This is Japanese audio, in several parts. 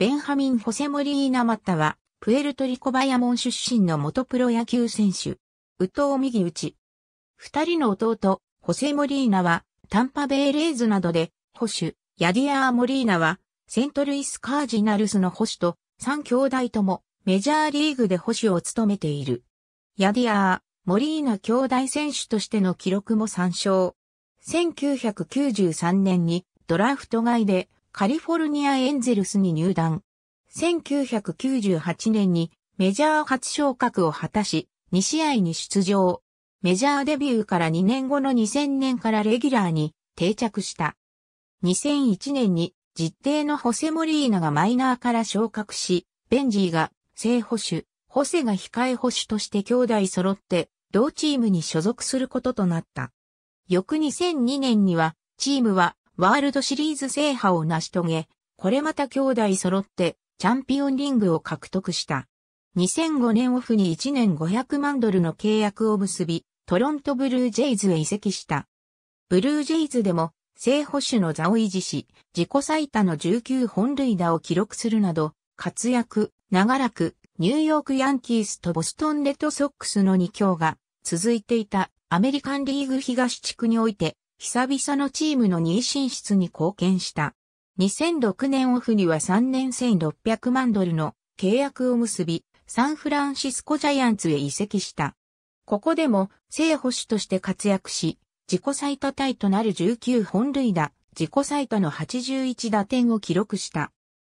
ベンハミン・ホセ・モリーナ・マッタは、プエルトリコ・バヤモン出身の元プロ野球選手。ウトウ・ミギウチ。二人の弟、ホセ・モリーナは、タンパベイ・レイズなどで、保守、ヤディアー・モリーナは、セントルイス・カージナルスの保守と、三兄弟とも、メジャーリーグで保守を務めている。ヤディアー、モリーナ兄弟選手としての記録も参照。1993年に、ドラフト外で、カリフォルニアエンゼルスに入団。1998年にメジャー初昇格を果たし、2試合に出場。メジャーデビューから2年後の2000年からレギュラーに定着した。2001年に実定のホセ・モリーナがマイナーから昇格し、ベンジーが正捕手、ホセが控え捕手として兄弟揃って同チームに所属することとなった。翌2002年にはチームはワールドシリーズ制覇を成し遂げ、これまた兄弟揃ってチャンピオンリングを獲得した。2005年オフに1年500万ドルの契約を結び、トロントブルージェイズへ移籍した。ブルージェイズでも、正捕手の座を維持し、自己最多の19本塁打を記録するなど、活躍、長らく、ニューヨークヤンキースとボストンレッドソックスの2強が続いていたアメリカンリーグ東地区において久々のチームの2位進出に貢献した。2006年オフには3年1600万ドルの契約を結び、サンフランシスコジャイアンツへ移籍した。ここでも正捕手として活躍し、自己最多タイとなる19本塁打、自己最多の81打点を記録した。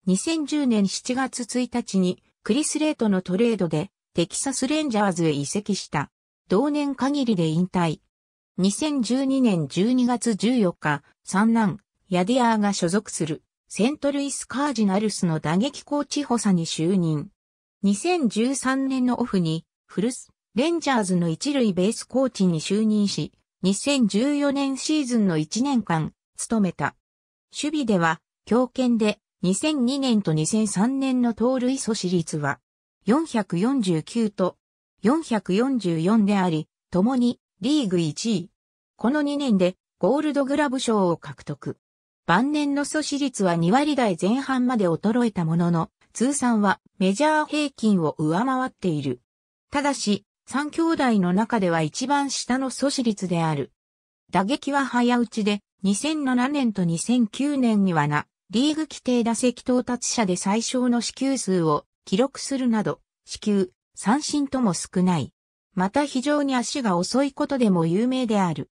2010年7月1日にクリス・レートのトレードでテキサス・レンジャーズへ移籍した。同年限りで引退、2012年12月14日、三男、ヤディアーが所属するセントルイス・カージナルスの打撃コーチ補佐に就任。2013年のオフに、フルス、レンジャーズの一塁ベースコーチに就任し、2014年シーズンの1年間、務めた。守備では、強肩で、2002年と2003年の盗塁阻止率は、449と444であり、共にリーグ1位。この2年でゴールドグラブ賞を獲得。晩年の阻止率は2割台前半まで衰えたものの、通算はメジャー平均を上回っている。ただし、3兄弟の中では一番下の阻止率である。打撃は早打ちで、2007年と2009年にはな、リーグ規定打席到達者で最小の支給数を記録するなど、支給、三振とも少ない。また非常に足が遅いことでも有名である。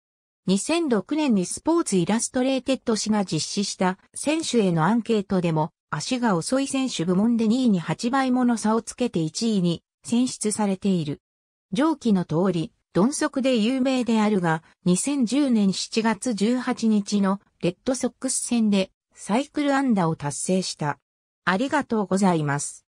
2006年にスポーツイラストレーテッド氏が実施した選手へのアンケートでも足が遅い選手部門で2位に8倍もの差をつけて1位に選出されている。上記の通り、鈍足で有名であるが、2010年7月18日のレッドソックス戦でサイクル安打を達成した。ありがとうございます。